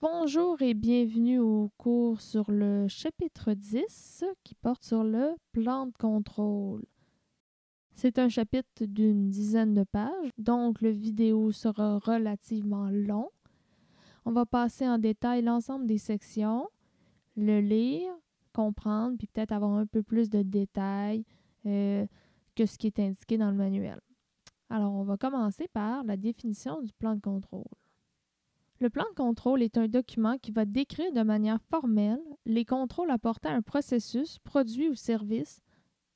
Bonjour et bienvenue au cours sur le chapitre 10 qui porte sur le plan de contrôle. C'est un chapitre d'une dizaine de pages, donc le vidéo sera relativement long. On va passer en détail l'ensemble des sections, le lire, comprendre, puis peut-être avoir un peu plus de détails euh, que ce qui est indiqué dans le manuel. Alors, on va commencer par la définition du plan de contrôle. Le plan de contrôle est un document qui va décrire de manière formelle les contrôles apportés à un processus, produit ou service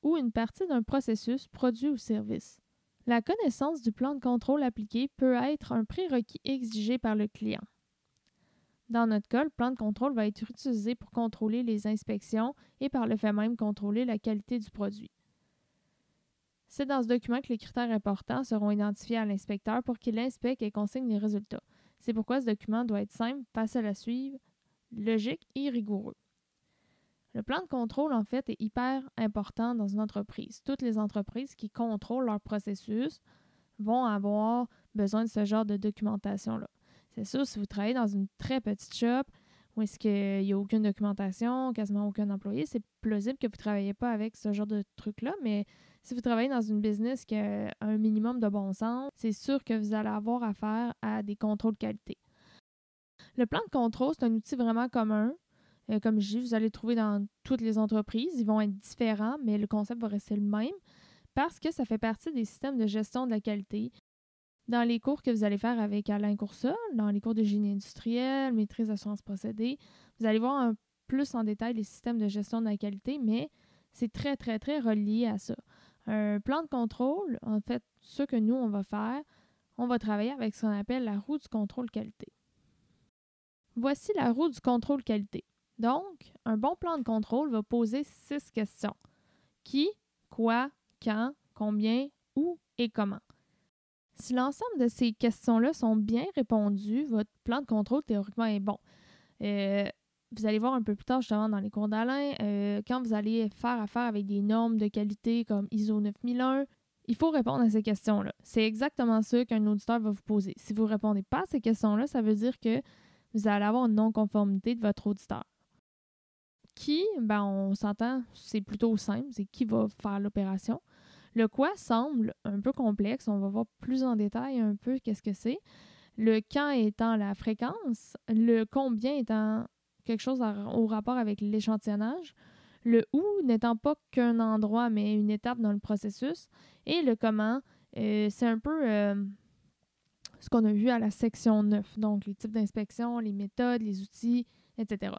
ou une partie d'un processus, produit ou service. La connaissance du plan de contrôle appliqué peut être un prérequis exigé par le client. Dans notre cas, le plan de contrôle va être utilisé pour contrôler les inspections et par le fait même contrôler la qualité du produit. C'est dans ce document que les critères importants seront identifiés à l'inspecteur pour qu'il inspecte et consigne les résultats. C'est pourquoi ce document doit être simple, facile à suivre, logique et rigoureux. Le plan de contrôle, en fait, est hyper important dans une entreprise. Toutes les entreprises qui contrôlent leur processus vont avoir besoin de ce genre de documentation-là. C'est sûr, si vous travaillez dans une très petite shop où est-ce qu'il n'y a aucune documentation, quasiment aucun employé, c'est plausible que vous ne travaillez pas avec ce genre de truc-là, mais si vous travaillez dans une business qui a un minimum de bon sens, c'est sûr que vous allez avoir affaire à des contrôles de qualité. Le plan de contrôle, c'est un outil vraiment commun. Euh, comme je dis, vous allez le trouver dans toutes les entreprises. Ils vont être différents, mais le concept va rester le même parce que ça fait partie des systèmes de gestion de la qualité. Dans les cours que vous allez faire avec Alain Coursol, dans les cours de génie industriel, maîtrise assurance procédé, vous allez voir un plus en détail les systèmes de gestion de la qualité, mais c'est très, très, très relié à ça. Un plan de contrôle, en fait, ce que nous, on va faire, on va travailler avec ce qu'on appelle la roue du contrôle qualité. Voici la roue du contrôle qualité. Donc, un bon plan de contrôle va poser six questions. Qui, quoi, quand, combien, où et comment. Si l'ensemble de ces questions-là sont bien répondues, votre plan de contrôle théoriquement est bon. Euh, vous allez voir un peu plus tard justement dans les cours d'Alain, euh, quand vous allez faire affaire avec des normes de qualité comme ISO 9001, il faut répondre à ces questions-là. C'est exactement ça qu'un auditeur va vous poser. Si vous ne répondez pas à ces questions-là, ça veut dire que vous allez avoir une non-conformité de votre auditeur. Qui, ben on s'entend, c'est plutôt simple, c'est qui va faire l'opération. Le quoi semble un peu complexe, on va voir plus en détail un peu qu'est-ce que c'est. Le quand étant la fréquence, le combien étant quelque chose au rapport avec l'échantillonnage, le où n'étant pas qu'un endroit mais une étape dans le processus, et le comment, euh, c'est un peu euh, ce qu'on a vu à la section 9, donc les types d'inspection, les méthodes, les outils, etc.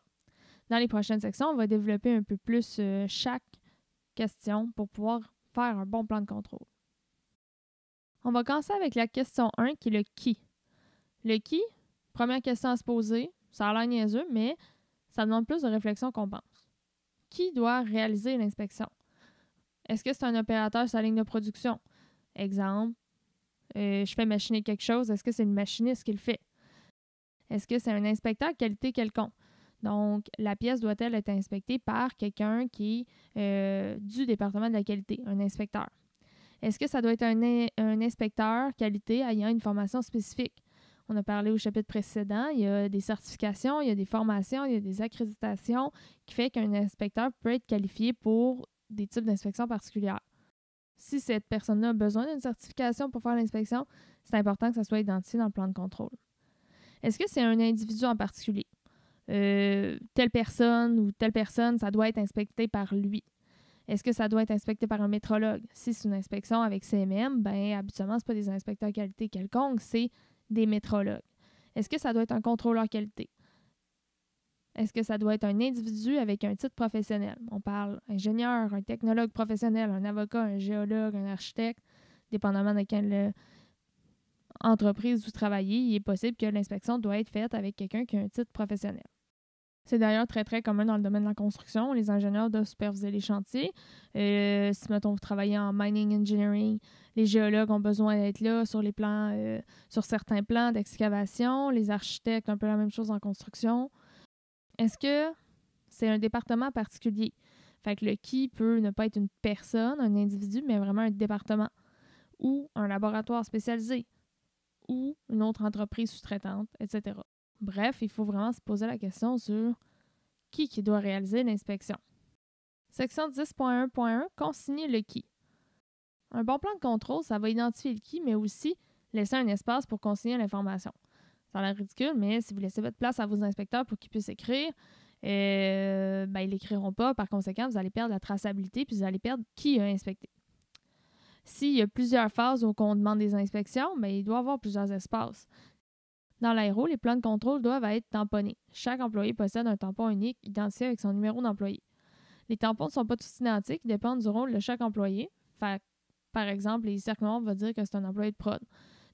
Dans les prochaines sections, on va développer un peu plus euh, chaque question pour pouvoir faire un bon plan de contrôle. On va commencer avec la question 1 qui est le qui. Le qui, première question à se poser, ça a l'air niaiseux, mais ça demande plus de réflexion qu'on pense. Qui doit réaliser l'inspection? Est-ce que c'est un opérateur sur la ligne de production? Exemple, euh, je fais machiner quelque chose, est-ce que c'est le machiniste qui le fait? Est-ce que c'est un inspecteur qualité quelconque? Donc, la pièce doit-elle être inspectée par quelqu'un qui est euh, du département de la qualité, un inspecteur? Est-ce que ça doit être un, inspecteur qualité ayant une formation spécifique? On a parlé au chapitre précédent, il y a des certifications, il y a des formations, il y a des accréditations qui fait qu'un inspecteur peut être qualifié pour des types d'inspections particulières. Si cette personne-là a besoin d'une certification pour faire l'inspection, c'est important que ça soit identifié dans le plan de contrôle. Est-ce que c'est un individu en particulier? Euh, telle personne ou telle personne, ça doit être inspecté par lui. Est-ce que ça doit être inspecté par un métrologue? Si c'est une inspection avec CMM, ben habituellement, ce pas des inspecteurs qualité quelconque, c'est des métrologues? Est-ce que ça doit être un contrôleur qualité? Est-ce que ça doit être un individu avec un titre professionnel? On parle ingénieur, un technologue professionnel, un avocat, un géologue, un architecte, dépendamment de quelle euh, entreprise vous travaillez, il est possible que l'inspection doit être faite avec quelqu'un qui a un titre professionnel. C'est d'ailleurs très, très commun dans le domaine de la construction. Les ingénieurs doivent superviser les chantiers. Euh, si, mettons, vous travaillez en mining engineering, les géologues ont besoin d'être là sur les plans, euh, sur certains plans d'excavation. Les architectes, un peu la même chose en construction. Est-ce que c'est un département particulier? Fait que le qui peut ne pas être une personne, un individu, mais vraiment un département ou un laboratoire spécialisé ou une autre entreprise sous-traitante, etc. Bref, il faut vraiment se poser la question sur qui qui doit réaliser l'inspection. Section 10.1.1 consigner le qui. Un bon plan de contrôle, ça va identifier le qui, mais aussi laisser un espace pour consigner l'information. Ça a l'air ridicule, mais si vous laissez votre place à vos inspecteurs pour qu'ils puissent écrire, ils euh, ben, ils l'écriront pas. Par conséquent, vous allez perdre la traçabilité, puis vous allez perdre qui a inspecté. S'il y a plusieurs phases où on demande des inspections, ben, il doit y avoir plusieurs espaces. Dans l'aéro, les plans de contrôle doivent être tamponnés. Chaque employé possède un tampon unique identifié avec son numéro d'employé. Les tampons ne sont pas tous identiques, ils dépendent du rôle de chaque employé. par exemple, les cercles noirs vont dire que c'est un employé de prod,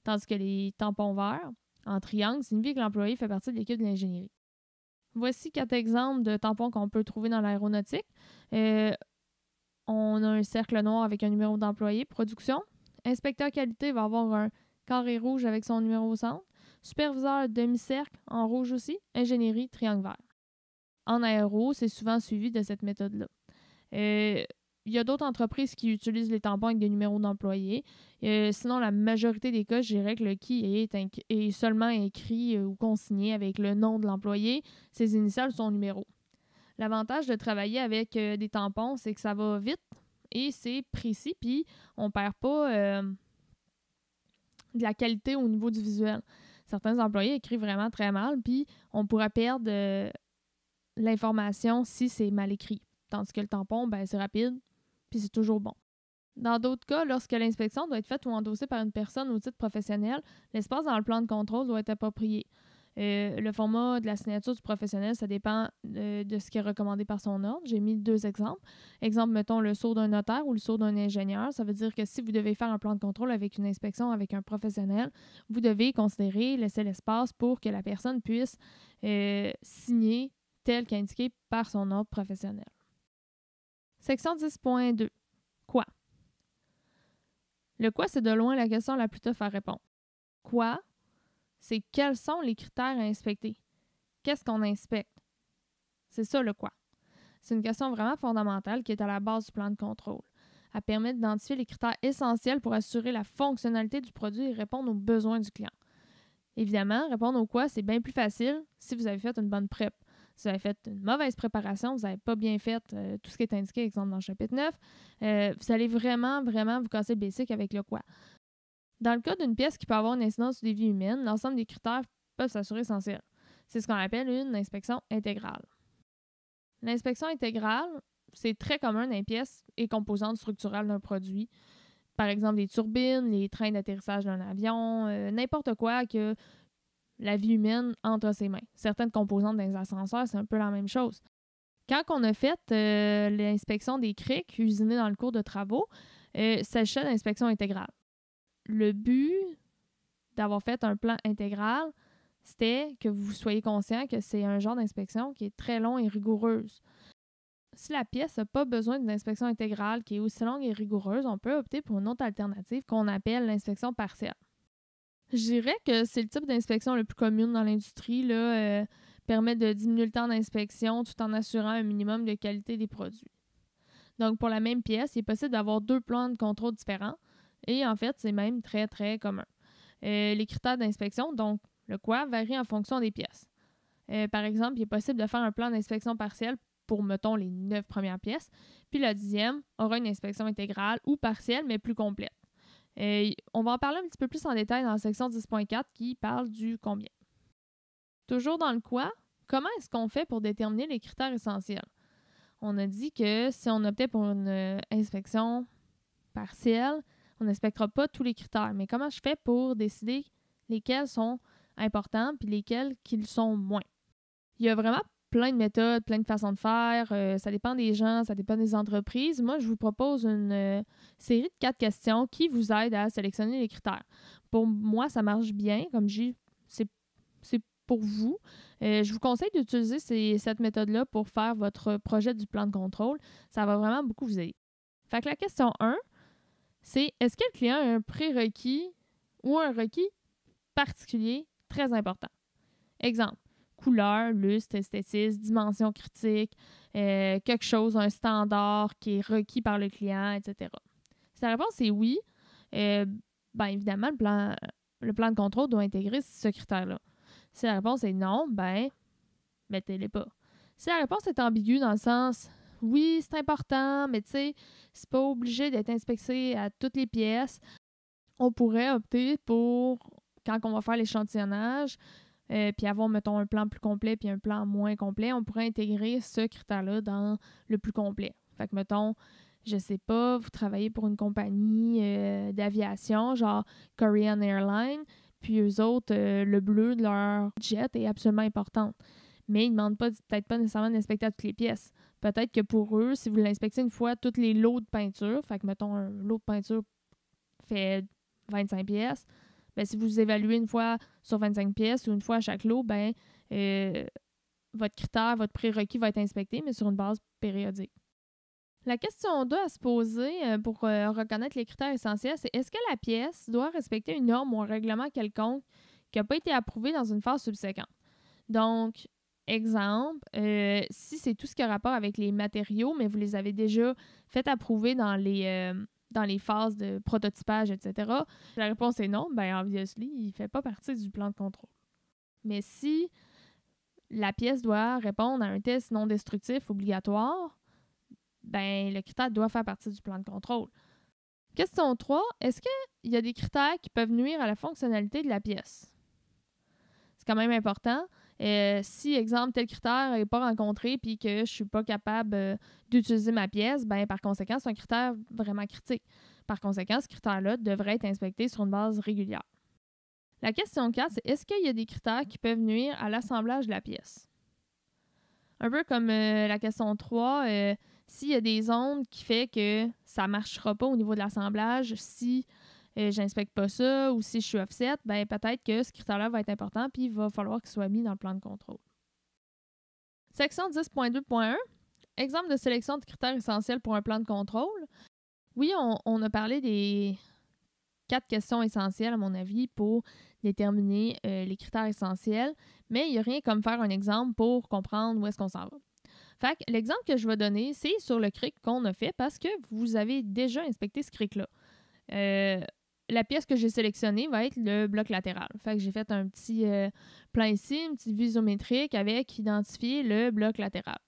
tandis que les tampons verts, en triangle, signifient que l'employé fait partie de l'équipe de l'ingénierie. Voici quatre exemples de tampons qu'on peut trouver dans l'aéronautique. Euh, on a un cercle noir avec un numéro d'employé, production. Inspecteur qualité va avoir un carré rouge avec son numéro au centre. Superviseur demi-cercle en rouge aussi, ingénierie triangle vert. En aéro, c'est souvent suivi de cette méthode-là. Euh, il y a d'autres entreprises qui utilisent les tampons avec des numéros d'employés. Euh, sinon, la majorité des cas, je dirais que le qui est, seulement écrit euh, ou consigné avec le nom de l'employé, ses initiales, son numéro. L'avantage de travailler avec des tampons, c'est que ça va vite et c'est précis, puis on ne perd pas de la qualité au niveau du visuel certains employés écrivent vraiment très mal, puis on pourra perdre euh, l'information si c'est mal écrit. Tandis que le tampon, ben, c'est rapide, puis c'est toujours bon. Dans d'autres cas, lorsque l'inspection doit être faite ou endossée par une personne au titre professionnel, l'espace dans le plan de contrôle doit être approprié. Euh, le format de la signature du professionnel, ça dépend euh, de ce qui est recommandé par son ordre. J'ai mis deux exemples. Exemple, mettons le saut d'un notaire ou le saut d'un ingénieur. Ça veut dire que si vous devez faire un plan de contrôle avec une inspection, avec un professionnel, vous devez considérer, laisser l'espace pour que la personne puisse euh, signer tel qu'indiqué par son ordre professionnel. Section 10.2. Quoi? Le quoi, c'est de loin la question la plus tough à répondre. Quoi c'est quels sont les critères à inspecter. Qu'est-ce qu'on inspecte? C'est ça le quoi. C'est une question vraiment fondamentale qui est à la base du plan de contrôle. Elle permet d'identifier les critères essentiels pour assurer la fonctionnalité du produit et répondre aux besoins du client. Évidemment, répondre au quoi, c'est bien plus facile si vous avez fait une bonne prep. Si vous avez fait une mauvaise préparation, vous n'avez pas bien fait euh, tout ce qui est indiqué, exemple, dans le chapitre 9, euh, vous allez vraiment, vraiment vous casser le basic avec le quoi. Dans le cas d'une pièce qui peut avoir une incidence sur des vies humaines, l'ensemble des critères peuvent s'assurer sans essentiels. C'est ce qu'on appelle une inspection intégrale. L'inspection intégrale, c'est très commun dans les pièces et composantes structurales d'un produit. Par exemple, les turbines, les trains d'atterrissage d'un avion, euh, n'importe quoi que la vie humaine entre ses mains. Certaines composantes d'un ascenseurs, c'est un peu la même chose. Quand on a fait euh, l'inspection des crics usinées dans le cours de travaux, euh, s'agissait intégrale le but d'avoir fait un plan intégral, c'était que vous soyez conscient que c'est un genre d'inspection qui est très long et rigoureuse. Si la pièce n'a pas besoin d'une inspection intégrale qui est aussi longue et rigoureuse, on peut opter pour une autre alternative qu'on appelle l'inspection partielle. Je dirais que c'est le type d'inspection le plus commune dans l'industrie, euh, permet de diminuer le temps d'inspection tout en assurant un minimum de qualité des produits. Donc, pour la même pièce, il est possible d'avoir deux plans de contrôle différents, et en fait, c'est même très, très commun. Euh, les critères d'inspection, donc le quoi, varient en fonction des pièces. Euh, par exemple, il est possible de faire un plan d'inspection partielle pour, mettons, les neuf premières pièces, puis la dixième aura une inspection intégrale ou partielle, mais plus complète. Euh, on va en parler un petit peu plus en détail dans la section 10.4 qui parle du combien. Toujours dans le quoi, comment est-ce qu'on fait pour déterminer les critères essentiels? On a dit que si on optait pour une inspection partielle, on n'inspectera pas tous les critères, mais comment je fais pour décider lesquels sont importants puis lesquels qu'ils sont moins? Il y a vraiment plein de méthodes, plein de façons de faire. Euh, ça dépend des gens, ça dépend des entreprises. Moi, je vous propose une euh, série de quatre questions qui vous aident à sélectionner les critères. Pour moi, ça marche bien. Comme je c'est pour vous. Euh, je vous conseille d'utiliser cette méthode-là pour faire votre projet du plan de contrôle. Ça va vraiment beaucoup vous aider. Fait que la question 1, c'est est-ce que le client a un prérequis ou un requis particulier très important? Exemple, couleur, lustre, esthétisme, dimension critique, euh, quelque chose, un standard qui est requis par le client, etc. Si la réponse est oui, euh, bien évidemment, le plan, le plan de contrôle doit intégrer ce critère-là. Si la réponse est non, ben mettez-les pas. Si la réponse est ambiguë dans le sens oui, c'est important, mais tu sais, c'est pas obligé d'être inspecté à toutes les pièces. On pourrait opter pour, quand on va faire l'échantillonnage, euh, puis avoir, mettons, un plan plus complet puis un plan moins complet, on pourrait intégrer ce critère-là dans le plus complet. Fait que, mettons, je sais pas, vous travaillez pour une compagnie euh, d'aviation, genre Korean Airlines, puis eux autres, euh, le bleu de leur jet est absolument important mais ils ne demandent pas, peut-être pas nécessairement d'inspecter toutes les pièces. Peut-être que pour eux, si vous l'inspectez une fois, tous les lots de peinture, fait que mettons un lot de peinture fait 25 pièces, mais ben, si vous évaluez une fois sur 25 pièces ou une fois à chaque lot, ben, euh, votre critère, votre prérequis va être inspecté, mais sur une base périodique. La question 2 à se poser euh, pour euh, reconnaître les critères essentiels, c'est est-ce que la pièce doit respecter une norme ou un règlement quelconque qui n'a pas été approuvé dans une phase subséquente? Donc, exemple, euh, si c'est tout ce qui a rapport avec les matériaux, mais vous les avez déjà fait approuver dans les, euh, dans les phases de prototypage, etc., la réponse est non, bien, obviously, il ne fait pas partie du plan de contrôle. Mais si la pièce doit répondre à un test non destructif obligatoire, ben le critère doit faire partie du plan de contrôle. Question 3. Est-ce qu'il y a des critères qui peuvent nuire à la fonctionnalité de la pièce? C'est quand même important. Euh, si, exemple, tel critère n'est pas rencontré puis que je ne suis pas capable euh, d'utiliser ma pièce, ben, par conséquent, c'est un critère vraiment critique. Par conséquent, ce critère-là devrait être inspecté sur une base régulière. La question 4, c'est est-ce qu'il y a des critères qui peuvent nuire à l'assemblage de la pièce? Un peu comme euh, la question 3, s'il y a des ondes qui fait que ça ne marchera pas au niveau de l'assemblage, si euh, j'inspecte pas ça, ou si je suis offset, ben peut-être que ce critère-là va être important, puis il va falloir qu'il soit mis dans le plan de contrôle. Section 10.2.1, exemple de sélection de critères essentiels pour un plan de contrôle. Oui, on, a parlé des quatre questions essentielles, à mon avis, pour déterminer euh, les critères essentiels, mais il n'y a rien comme faire un exemple pour comprendre où est-ce qu'on s'en va. Fait l'exemple que je vais donner, c'est sur le cric qu'on a fait parce que vous avez déjà inspecté ce cric-là. Euh, la pièce que j'ai sélectionnée va être le bloc latéral. Fait j'ai fait un petit euh, plan ici, une petite visométrique avec identifier le bloc latéral.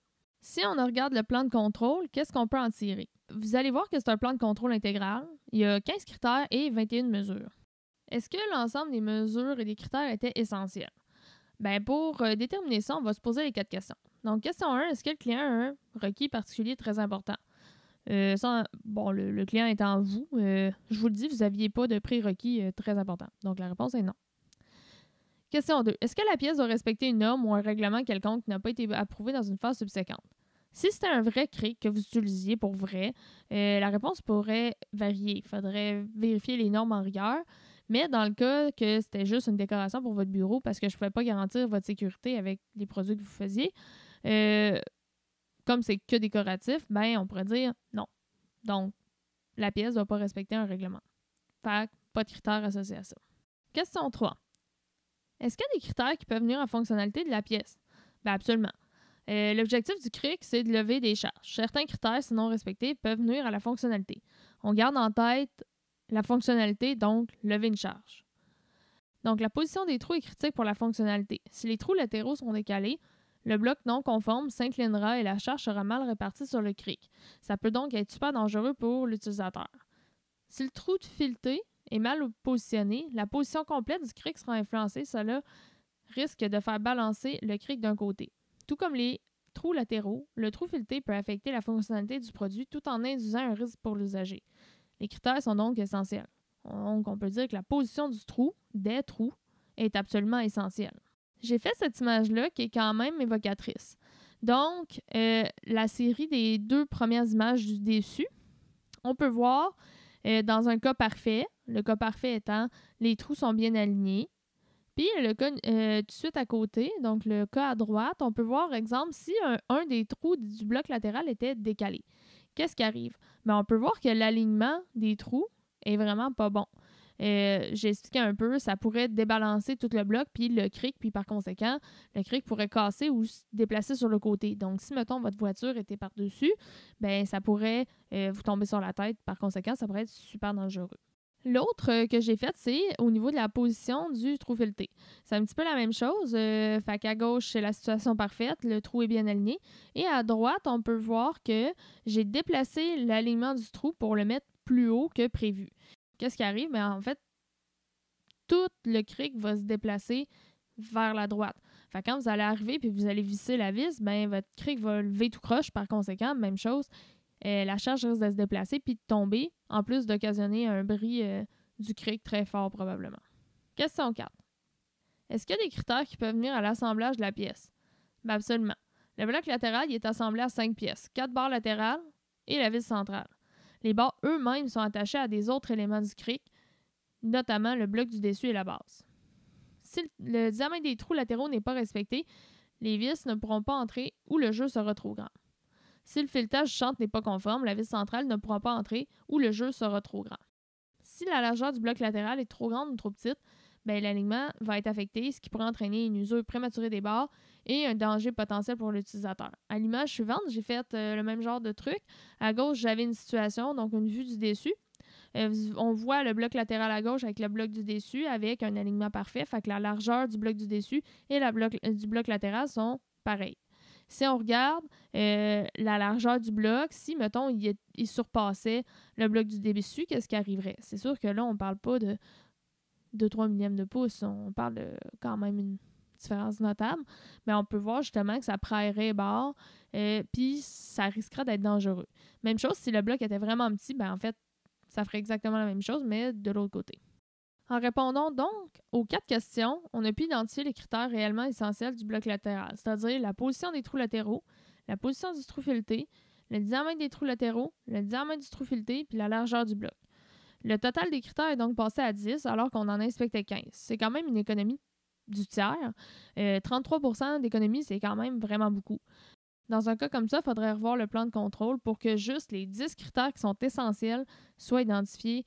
Si on regarde le plan de contrôle, qu'est-ce qu'on peut en tirer? Vous allez voir que c'est un plan de contrôle intégral. Il y a 15 critères et 21 mesures. Est-ce que l'ensemble des mesures et des critères étaient essentiels? Ben pour euh, déterminer ça, on va se poser les quatre questions. Donc, question 1, est-ce que le client a un requis particulier très important? Euh, bon, le, client est en vous, euh, je vous le dis, vous n'aviez pas de prérequis euh, très important. Donc, la réponse est non. Question 2. Est-ce que la pièce doit respecter une norme ou un règlement quelconque qui n'a pas été approuvé dans une phase subséquente? Si c'était un vrai cri que vous utilisiez pour vrai, la réponse pourrait varier. Il faudrait vérifier les normes en rigueur. Mais dans le cas que c'était juste une décoration pour votre bureau parce que je ne pouvais pas garantir votre sécurité avec les produits que vous faisiez, comme c'est que décoratif, ben on pourrait dire non. Donc, la pièce ne doit pas respecter un règlement. Fait pas de critères associés à ça. Question 3. Est-ce qu'il y a des critères qui peuvent venir la fonctionnalité de la pièce? Ben absolument. Euh, l'objectif du CRIC, c'est de lever des charges. Certains critères, sinon respectés, peuvent venir à la fonctionnalité. On garde en tête la fonctionnalité, donc lever une charge. Donc, la position des trous est critique pour la fonctionnalité. Si les trous latéraux sont décalés, le bloc non conforme s'inclinera et la charge sera mal répartie sur le cric. Ça peut donc être super dangereux pour l'utilisateur. Si le trou de fileté est mal positionné, la position complète du cric sera influencée. Cela risque de faire balancer le cric d'un côté. Tout comme les trous latéraux, le trou fileté peut affecter la fonctionnalité du produit tout en induisant un risque pour l'usager. Les critères sont donc essentiels. Donc, on peut dire que la position du trou, des trous, est absolument essentielle j'ai fait cette image-là qui est quand même évocatrice. Donc, euh, la série des deux premières images du déçu, on peut voir euh, dans un cas parfait, le cas parfait étant les trous sont bien alignés. Puis le cas euh, tout de suite à côté, donc le cas à droite, on peut voir, exemple, si un, des trous du bloc latéral était décalé. Qu'est-ce qui arrive? Mais ben, on peut voir que l'alignement des trous est vraiment pas bon. Euh, j'ai expliqué un peu, ça pourrait débalancer tout le bloc, puis le cric, puis par conséquent, le cric pourrait casser ou se déplacer sur le côté. Donc, si, mettons, votre voiture était par-dessus, ben ça pourrait euh, vous tomber sur la tête. Par conséquent, ça pourrait être super dangereux. L'autre euh, que j'ai fait, c'est au niveau de la position du trou fileté. C'est un petit peu la même chose. fait qu'à gauche, c'est la situation parfaite, le trou est bien aligné. Et à droite, on peut voir que j'ai déplacé l'alignement du trou pour le mettre plus haut que prévu qu'est-ce qui arrive? Mais ben, en fait, tout le cric va se déplacer vers la droite. Fait quand vous allez arriver puis vous allez visser la vis, ben votre cric va lever tout croche. Par conséquent, même chose, euh, la charge risque de se déplacer puis de tomber, en plus d'occasionner un bris euh, du cric très fort probablement. Question 4. Est-ce qu'il y a des critères qui peuvent venir à l'assemblage de la pièce? Ben, absolument. Le bloc latéral est assemblé à 5 pièces, 4 barres latérales et la vis centrale. Les bords eux-mêmes sont attachés à des autres éléments du cric, notamment le bloc du dessus et la base. Si le diamètre des trous latéraux n'est pas respecté, les vis ne pourront pas entrer ou le jeu sera trop grand. Si le filetage chante n'est pas conforme, la vis centrale ne pourra pas entrer ou le jeu sera trop grand. Si la largeur du bloc latéral est trop grande ou trop petite, ben, l'alignement va être affecté, ce qui pourrait entraîner une usure prématurée des barres et un danger potentiel pour l'utilisateur. À l'image suivante, j'ai fait euh, le même genre de truc. À gauche, j'avais une situation, donc une vue du dessus. on voit le bloc latéral à gauche avec le bloc du dessus avec un alignement parfait, fait que la largeur du bloc du dessus et la bloc, euh, du bloc latéral sont pareils. Si on regarde euh, la largeur du bloc, si, mettons, il, surpassait le bloc du dessus, qu'est-ce qui arriverait? C'est sûr que là, on ne parle pas de 2-3 millièmes de pouce, on parle quand même une différence notable, mais on peut voir justement que ça prendrait bord, et euh, puis ça risquera d'être dangereux. Même chose, si le bloc était vraiment petit, ben en fait, ça ferait exactement la même chose, mais de l'autre côté. En répondant donc aux quatre questions, on a pu identifier les critères réellement essentiels du bloc latéral, c'est-à-dire la position des trous latéraux, la position du trou fileté, le diamètre des trous latéraux, le diamètre du trou fileté, puis la largeur du bloc. Le total des critères est donc passé à 10 alors qu'on en inspectait 15. C'est quand même une économie du tiers. 33 euh, d'économie, c'est quand même vraiment beaucoup. Dans un cas comme ça, il faudrait revoir le plan de contrôle pour que juste les 10 critères qui sont essentiels soient identifiés.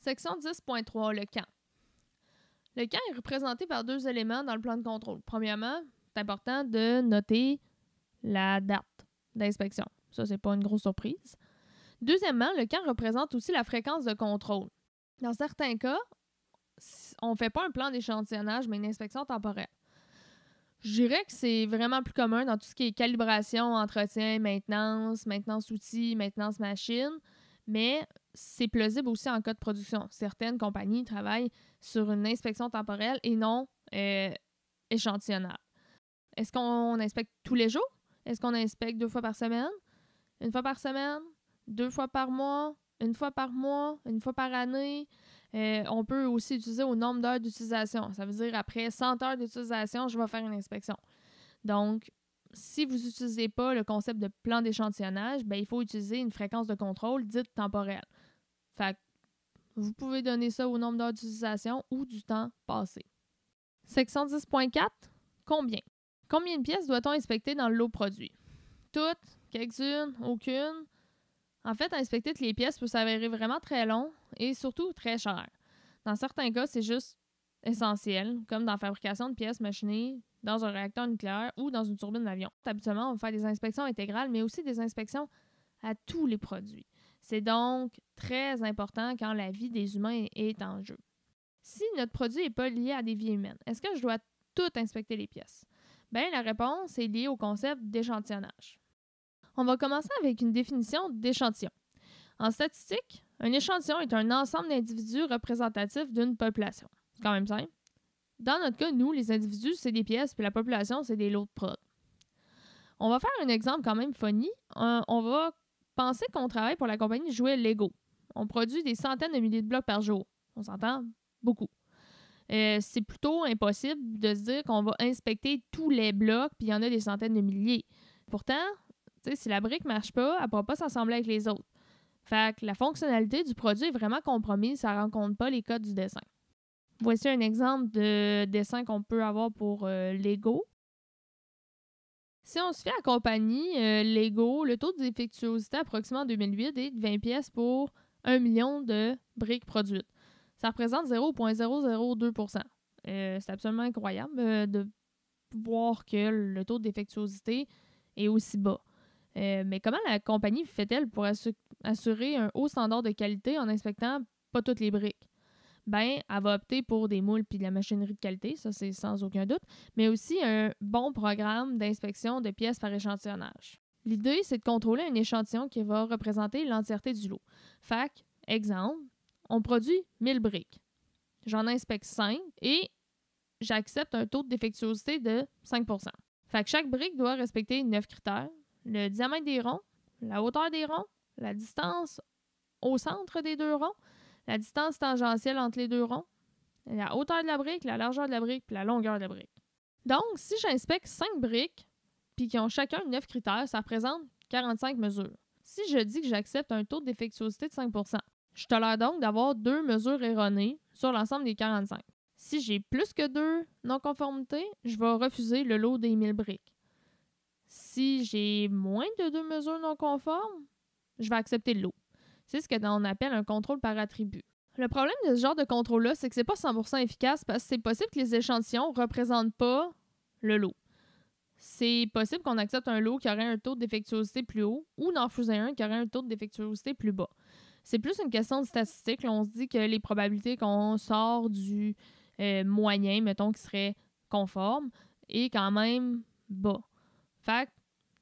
Section 10.3, le camp. Le camp est représenté par deux éléments dans le plan de contrôle. Premièrement, c'est important de noter la date d'inspection. Ça, c'est pas une grosse surprise. Deuxièmement, le camp représente aussi la fréquence de contrôle. Dans certains cas, on ne fait pas un plan d'échantillonnage, mais une inspection temporaire. Je dirais que c'est vraiment plus commun dans tout ce qui est calibration, entretien, maintenance, maintenance outils, maintenance machine, mais c'est plausible aussi en cas de production. Certaines compagnies travaillent sur une inspection temporelle et non euh, échantillonnable. Est-ce qu'on inspecte tous les jours? Est-ce qu'on inspecte deux fois par semaine? Une fois par semaine? Deux fois par mois? Une fois par mois? Une fois par année? Euh, on peut aussi utiliser au nombre d'heures d'utilisation. Ça veut dire après 100 heures d'utilisation, je vais faire une inspection. Donc, si vous n'utilisez pas le concept de plan d'échantillonnage, ben, il faut utiliser une fréquence de contrôle dite temporelle. vous pouvez donner ça au nombre d'heures d'utilisation ou du temps passé. Section 10.4 Combien Combien de pièces doit-on inspecter dans le lot produit Toutes Quelques-unes Aucune en fait, inspecter toutes les pièces peut s'avérer vraiment très long et surtout très cher. Dans certains cas, c'est juste essentiel, comme dans la fabrication de pièces machinées dans un réacteur nucléaire ou dans une turbine d'avion. Habituellement, on fait faire des inspections intégrales, mais aussi des inspections à tous les produits. C'est donc très important quand la vie des humains est en jeu. Si notre produit n'est pas lié à des vies humaines, est-ce que je dois tout inspecter les pièces? Bien, la réponse est liée au concept d'échantillonnage. On va commencer avec une définition d'échantillon. En statistique, un échantillon est un ensemble d'individus représentatifs d'une population. C'est quand même simple. Dans notre cas, nous, les individus, c'est des pièces, puis la population, c'est des lots de prod. On va faire un exemple quand même funny. Euh, on va penser qu'on travaille pour la compagnie jouets Lego. On produit des centaines de milliers de blocs par jour. On s'entend beaucoup. Euh, c'est plutôt impossible de se dire qu'on va inspecter tous les blocs, puis il y en a des centaines de milliers. Pourtant, si la brique marche pas, elle ne pourra pas s'assembler avec les autres. Fait la fonctionnalité du produit est vraiment compromise, ça ne rencontre pas les codes du dessin. Voici un exemple de dessin qu'on peut avoir pour euh, Lego. Si on se fait accompagner euh, Lego, le taux d'effectuosité approximativement en 2008 est de 20 pièces pour 1 million de briques produites. Ça représente 0,002 euh, C'est absolument incroyable de voir que le taux d'effectuosité est aussi bas. Euh, mais comment la compagnie fait-elle pour assurer un haut standard de qualité en inspectant pas toutes les briques? Ben, elle va opter pour des moules puis de la machinerie de qualité, ça c'est sans aucun doute, mais aussi un bon programme d'inspection de pièces par échantillonnage. L'idée, c'est de contrôler un échantillon qui va représenter l'entièreté du lot. Fac, exemple, on produit 1000 briques. J'en inspecte 5 et j'accepte un taux de défectuosité de 5 Fait que chaque brique doit respecter 9 critères, le diamètre des ronds, la hauteur des ronds, la distance au centre des deux ronds, la distance tangentielle entre les deux ronds, la hauteur de la brique, la largeur de la brique, puis la longueur de la brique. Donc, si j'inspecte cinq briques, puis qui ont chacun neuf critères, ça représente 45 mesures. Si je dis que j'accepte un taux de de 5 je tolère donc d'avoir deux mesures erronées sur l'ensemble des 45. Si j'ai plus que deux non-conformités, je vais refuser le lot des 1000 briques. Si j'ai moins de deux mesures non conformes, je vais accepter le lot. C'est ce que appelle un contrôle par attribut. Le problème de ce genre de contrôle-là, c'est que c'est pas 100% efficace parce que c'est possible que les échantillons ne représentent pas le lot. C'est possible qu'on accepte un lot qui aurait un taux d'effectuosité plus haut ou d'en refuser un qui aurait un taux d'effectuosité plus bas. C'est plus une question de statistique. on se dit que les probabilités qu'on sort du euh, moyen, mettons, qui serait conforme, est quand même bas. Fait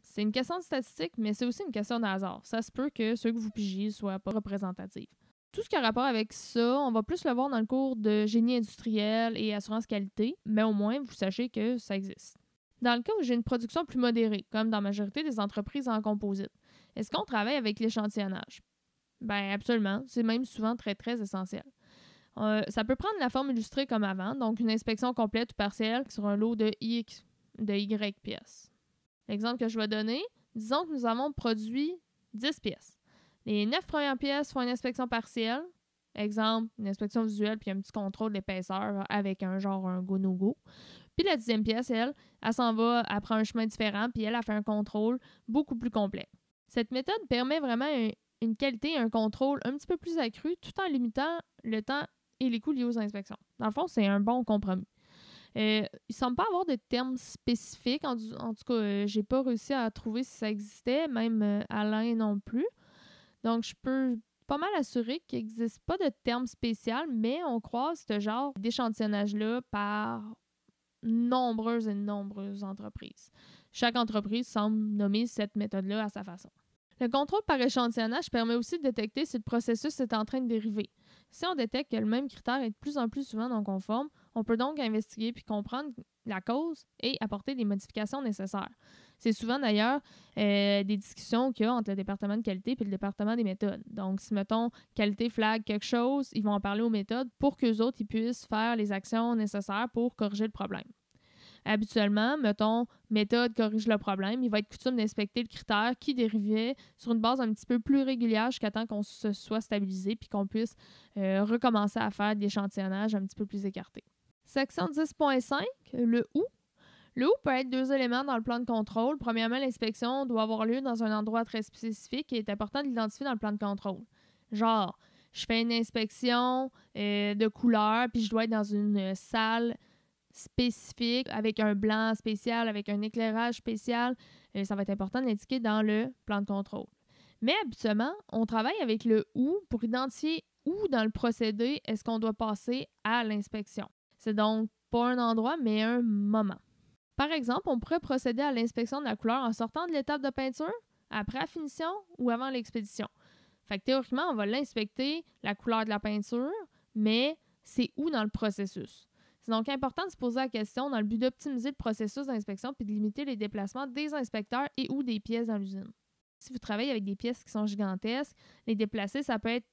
c'est une question de statistique, mais c'est aussi une question de hasard. Ça se peut que ceux que vous pigiez soient pas représentatifs. Tout ce qui a rapport avec ça, on va plus le voir dans le cours de génie industriel et assurance qualité, mais au moins vous sachez que ça existe. Dans le cas où j'ai une production plus modérée, comme dans la majorité des entreprises en composite, est-ce qu'on travaille avec l'échantillonnage? Ben absolument, c'est même souvent très très essentiel. Euh, ça peut prendre la forme illustrée comme avant, donc une inspection complète ou partielle sur un lot de X, de Y pièces. L'exemple que je vais donner, disons que nous avons produit 10 pièces. Les 9 premières pièces font une inspection partielle, exemple, une inspection visuelle, puis un petit contrôle d'épaisseur avec un genre un go-no-go. Puis la dixième pièce, elle, elle s'en va, elle prend un chemin différent, puis elle a fait un contrôle beaucoup plus complet. Cette méthode permet vraiment une qualité un contrôle un petit peu plus accru tout en limitant le temps et les coûts liés aux inspections. Dans le fond, c'est un bon compromis. Euh, il ne semble pas avoir de termes spécifiques. En, tout cas, euh, j'ai pas réussi à trouver si ça existait, même euh, Alain non plus. Donc, je peux pas mal assurer qu'il n'existe pas de terme spécial, mais on croise ce genre d'échantillonnage-là par nombreuses et nombreuses entreprises. Chaque entreprise semble nommer cette méthode-là à sa façon. Le contrôle par échantillonnage permet aussi de détecter si le processus est en train de dériver. Si on détecte que le même critère est de plus en plus souvent non conforme, on peut donc investiguer puis comprendre la cause et apporter des modifications nécessaires. C'est souvent d'ailleurs euh, des discussions qu'il y a entre le département de qualité et le département des méthodes. Donc, si, mettons, qualité flag quelque chose, ils vont en parler aux méthodes pour qu'eux autres ils puissent faire les actions nécessaires pour corriger le problème. Habituellement, mettons, méthode corrige le problème, il va être coutume d'inspecter le critère qui dérivait sur une base un petit peu plus régulière jusqu'à temps qu'on se soit stabilisé puis qu'on puisse euh, recommencer à faire de l'échantillonnage un petit peu plus écarté. Section 10.5, le où. Le où peut être deux éléments dans le plan de contrôle. Premièrement, l'inspection doit avoir lieu dans un endroit très spécifique et est important de l'identifier dans le plan de contrôle. Genre, je fais une inspection euh, de couleur, puis je dois être dans une salle spécifique avec un blanc spécial, avec un éclairage spécial. Euh, ça va être important de dans le plan de contrôle. Mais habituellement, on travaille avec le où pour identifier où dans le procédé est-ce qu'on doit passer à l'inspection. C'est donc pas un endroit, mais un moment. Par exemple, on pourrait procéder à l'inspection de la couleur en sortant de l'étape de peinture, après la finition ou avant l'expédition. Fait que théoriquement, on va l'inspecter, la couleur de la peinture, mais c'est où dans le processus? C'est donc important de se poser la question dans le but d'optimiser le processus d'inspection puis de limiter les déplacements des inspecteurs et ou des pièces dans l'usine. Si vous travaillez avec des pièces qui sont gigantesques, les déplacer, ça peut être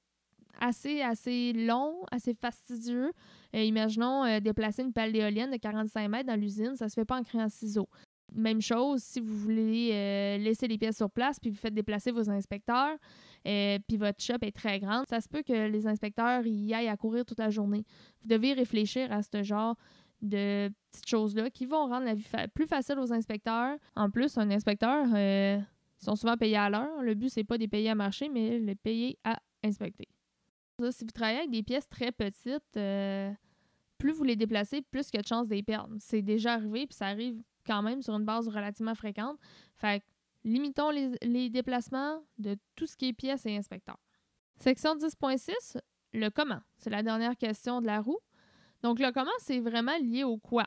assez, assez long, assez fastidieux. Euh, imaginons euh, déplacer une pelle d'éolienne de 45 mètres dans l'usine, ça ne se fait pas en créant ciseaux. Même chose si vous voulez euh, laisser les pièces sur place, puis vous faites déplacer vos inspecteurs, puis votre shop est très grande, ça se peut que les inspecteurs y aillent à courir toute la journée. Vous devez réfléchir à ce genre de petites choses-là qui vont rendre la vie plus facile aux inspecteurs. En plus, un inspecteur, ils sont souvent payés à l'heure. Le but, c'est pas de les payer à marcher, mais de les payer à inspecter si vous travaillez avec des pièces très petites, euh, plus vous les déplacez, plus il y a de chances d'y perdre. C'est déjà arrivé, puis ça arrive quand même sur une base relativement fréquente. Fait que limitons les, déplacements de tout ce qui est pièces et inspecteurs. Section 10.6, le comment. C'est la dernière question de la roue. Donc, le comment, c'est vraiment lié au quoi.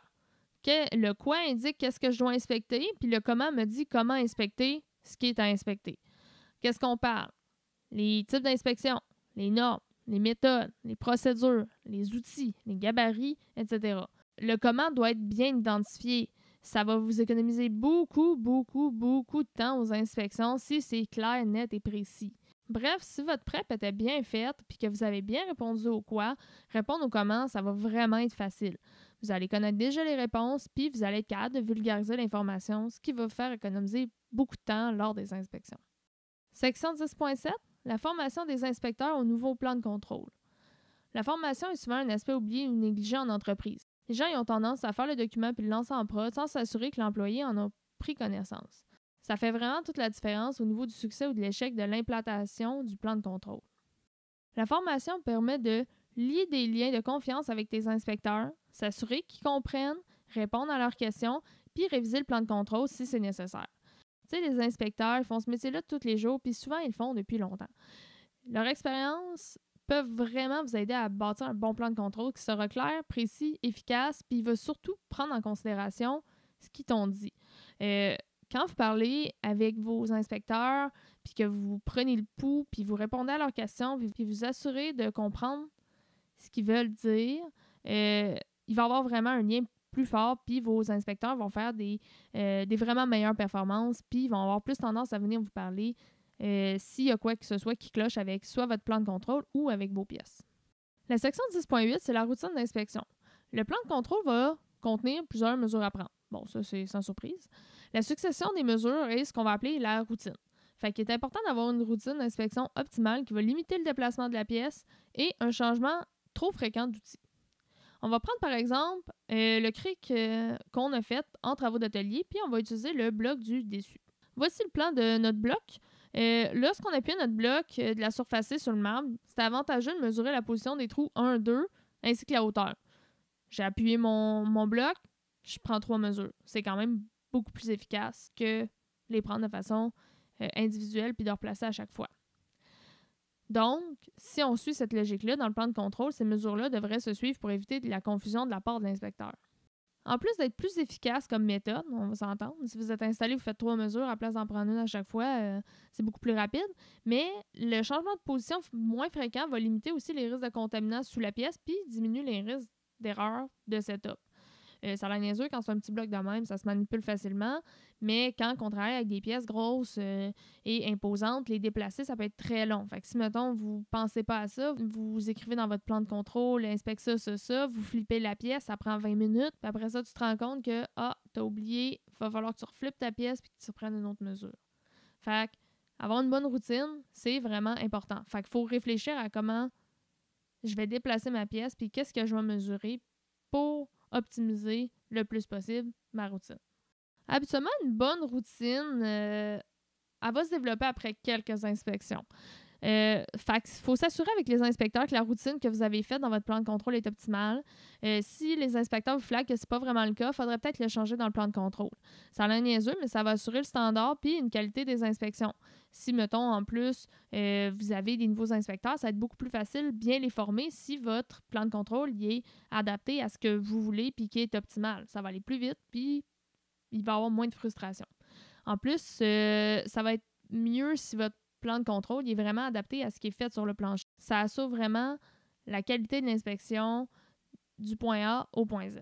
Que, le quoi indique qu'est-ce que je dois inspecter, puis le comment me dit comment inspecter ce qui est à inspecter. Qu'est-ce qu'on parle? Les types d'inspection, les normes, les méthodes, les procédures, les outils, les gabarits, etc. Le comment doit être bien identifié. Ça va vous économiser beaucoup, beaucoup, beaucoup de temps aux inspections si c'est clair, net et précis. Bref, si votre prep était bien faite puis que vous avez bien répondu au quoi, répondre au comment, ça va vraiment être facile. Vous allez connaître déjà les réponses puis vous allez être capable de vulgariser l'information, ce qui va vous faire économiser beaucoup de temps lors des inspections. Section 10.7 la formation des inspecteurs au nouveau plan de contrôle. La formation est souvent un aspect oublié ou négligé en entreprise. Les gens ont tendance à faire le document puis le lancer en prod sans s'assurer que l'employé en a pris connaissance. Ça fait vraiment toute la différence au niveau du succès ou de l'échec de l'implantation du plan de contrôle. La formation permet de lier des liens de confiance avec tes inspecteurs, s'assurer qu'ils comprennent, répondent à leurs questions, puis réviser le plan de contrôle si c'est nécessaire. Tu sais, les inspecteurs, ils font ce métier-là tous les jours, puis souvent, ils le font depuis longtemps. Leur expérience peut vraiment vous aider à bâtir un bon plan de contrôle qui sera clair, précis, efficace, puis il va surtout prendre en considération ce qu'ils t'ont dit. Euh, quand vous parlez avec vos inspecteurs, puis que vous prenez le pouls, puis vous répondez à leurs questions, puis vous assurez de comprendre ce qu'ils veulent dire, euh, il va avoir vraiment un lien plus fort, puis vos inspecteurs vont faire des, euh, des vraiment meilleures performances, puis ils vont avoir plus tendance à venir vous parler euh, s'il y a quoi que ce soit qui cloche avec soit votre plan de contrôle ou avec vos pièces. La section 10.8, c'est la routine d'inspection. Le plan de contrôle va contenir plusieurs mesures à prendre. Bon, ça, c'est sans surprise. La succession des mesures est ce qu'on va appeler la routine. Fait qu'il est important d'avoir une routine d'inspection optimale qui va limiter le déplacement de la pièce et un changement trop fréquent d'outils. On va prendre par exemple euh, le cric qu'on a fait en travaux d'atelier, puis on va utiliser le bloc du dessus. Voici le plan de notre bloc. Euh, Lorsqu'on appuie notre bloc euh, de la surface sur le marbre, c'est avantageux de mesurer la position des trous 1, 2, ainsi que la hauteur. J'ai appuyé mon, bloc, je prends trois mesures. C'est quand même beaucoup plus efficace que les prendre de façon individuelle puis de replacer à chaque fois. Donc, si on suit cette logique-là dans le plan de contrôle, ces mesures-là devraient se suivre pour éviter de la confusion de la part de l'inspecteur. En plus d'être plus efficace comme méthode, on va s'entendre, si vous êtes installé, vous faites trois mesures, à la place d'en prendre une à chaque fois, euh, c'est beaucoup plus rapide. Mais le changement de position moins fréquent va limiter aussi les risques de contaminants sous la pièce, puis diminue les risques d'erreur de setup. Euh, ça a l'air quand c'est un petit bloc de même, ça se manipule facilement. Mais quand on travaille avec des pièces grosses euh, et imposantes, les déplacer, ça peut être très long. Fait que si, mettons, vous ne pensez pas à ça, vous écrivez dans votre plan de contrôle, inspecte ça, ça, ça, vous flippez la pièce, ça prend 20 minutes. Puis après ça, tu te rends compte que, ah, as oublié, il va falloir que tu reflippes ta pièce puis que tu prennes une autre mesure. Fait que, avoir une bonne routine, c'est vraiment important. Fait qu'il faut réfléchir à comment je vais déplacer ma pièce, puis qu'est-ce que je vais mesurer pour optimiser le plus possible ma routine. Habituellement, une bonne routine, euh, elle va se développer après quelques inspections. Euh, il faut s'assurer avec les inspecteurs que la routine que vous avez faite dans votre plan de contrôle est optimale. Euh, si les inspecteurs vous flaguent que c'est pas vraiment le cas, il faudrait peut-être le changer dans le plan de contrôle. Ça a l'air niaiseux, mais ça va assurer le standard puis une qualité des inspections. Si, mettons, en plus, euh, vous avez des nouveaux inspecteurs, ça va être beaucoup plus facile bien les former si votre plan de contrôle y est adapté à ce que vous voulez puis qui est optimal. Ça va aller plus vite puis il va y avoir moins de frustration. En plus, ça va être mieux si votre plan de contrôle, il est vraiment adapté à ce qui est fait sur le plancher. Ça assure vraiment la qualité de l'inspection du point A au point Z.